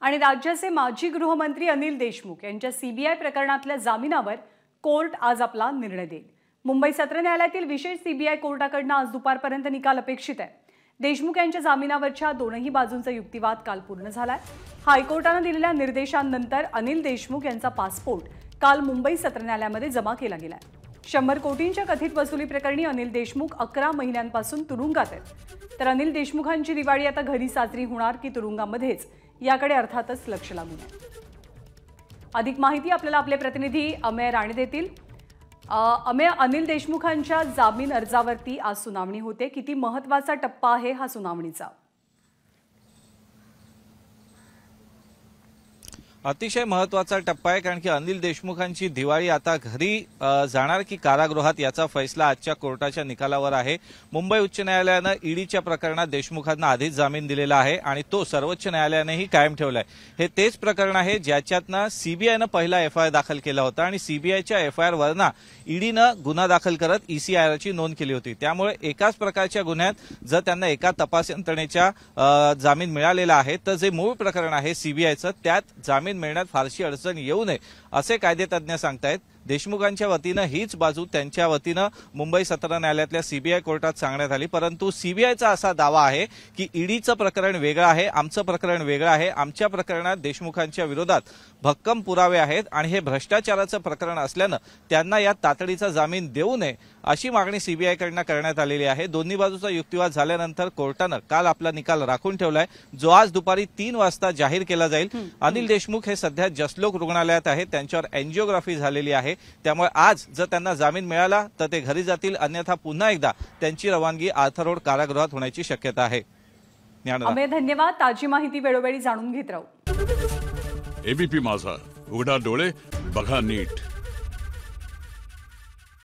आणि राज्याचे माजी गृहमंत्री अनिल देशमुख यांच्या सीबीआय प्रकरणातल्या जामिनावर कोर्ट आज आपला निर्णय देईल मुंबई सत्र न्यायालयातील विशेष सीबीआय कोर्टाकडनं आज दुपारपर्यंत निकाल अपेक्षित आहे देशमुख यांच्या जामिनावरच्या दोनही बाजूंचा युक्तिवाद काल पूर्ण झालाय हायकोर्टानं दिलेल्या निर्देशांनंतर अनिल देशमुख यांचा पासपोर्ट काल मुंबई सत्र न्यायालयामध्ये जमा केला गेलाय शंभर कोटींच्या कथित वसुली प्रकरणी अनिल देशमुख अकरा महिन्यांपासून तुरुंगात आहेत तर अनिल देशमुखांची दिवाळी आता घरी साजरी होणार की तुरुंगामध्येच याकडे अर्थातच लक्ष लागू नये अधिक माहिती आपल्याला आपले प्रतिनिधी अमय राणे देतील अमेय अनिल देशमुखांच्या जामीन अर्जावरती आज सुनावणी होते किती महत्त्वाचा टप्पा आहे हा सुनावणीचा अतिशय महत्वाचा टप्पा आहे कारण की अनिल देशमुखांची दिवाळी आता घरी जाणार की कारागृहात याचा फैसला आजच्या कोर्टाच्या निकालावर आहे मुंबई उच्च न्यायालयानं ईडीच्या प्रकरणात देशमुखांना आधीच जामीन दिलेला आहे आणि तो सर्वोच्च न्यायालयानेही कायम ठेवला आहे हे तेच प्रकरण आहे ज्याच्यातनं सीबीआयनं पहिला एफ दाखल केला होता आणि सीबीआयच्या एफ आय ईडीनं गुन्हा दाखल करत ईसीआयआरची नोंद केली होती त्यामुळे एकाच प्रकारच्या गुन्ह्यात जर त्यांना एका तपास यंत्रणेच्या जामीन मिळालेला आहे तर जे मूळ प्रकरण आहे सीबीआयचं त्यात जामीन मिळण्यात फारशी अडचण येऊ नये असे कायदेतज्ञ सांगतायत देशमुखांच्या वतीनं हीच बाजू त्यांच्या वतीनं मुंबई सत्र न्यायालयातल्या सीबीआय कोर्टात सांगण्यात आली परंतु सीबीआयचा असा दावा आहे की ईडीचं प्रकरण वेगळं आहे आमचं प्रकरण वेगळं आहे आमच्या प्रकरणात देशमुखांच्या विरोधात भक्कम पुरावे आहेत आणि हे भ्रष्टाचाराचं प्रकरण असल्यानं त्यांना या तातडीचा जामीन देऊ नये अशी मागणी सीबीआयकडनं करण्यात आलेली आहे दोन्ही बाजूचा युक्तिवाद झाल्यानंतर कोर्टानं काल आपला निकाल राखून ठेवलाय जो आज दुपारी तीन वाजता जाहीर केला जाईल अनिल देशमुख हे सध्या जसलोक रुग्णालयात आहेत त्यांच्यावर एन्जिओग्राफी झालेली आहे त्यामुळे आज जर त्यांना जामीन मिळाला तर ते घरी जातील अन्यथा पुन्हा एकदा त्यांची रवानगी आर्थरोड कारागृहात होण्याची शक्यता आहे धन्यवाद ताजी माहिती वेळोवेळी जाणून घेत राहू एबीपी माझा उघडा डोळे बघा नीट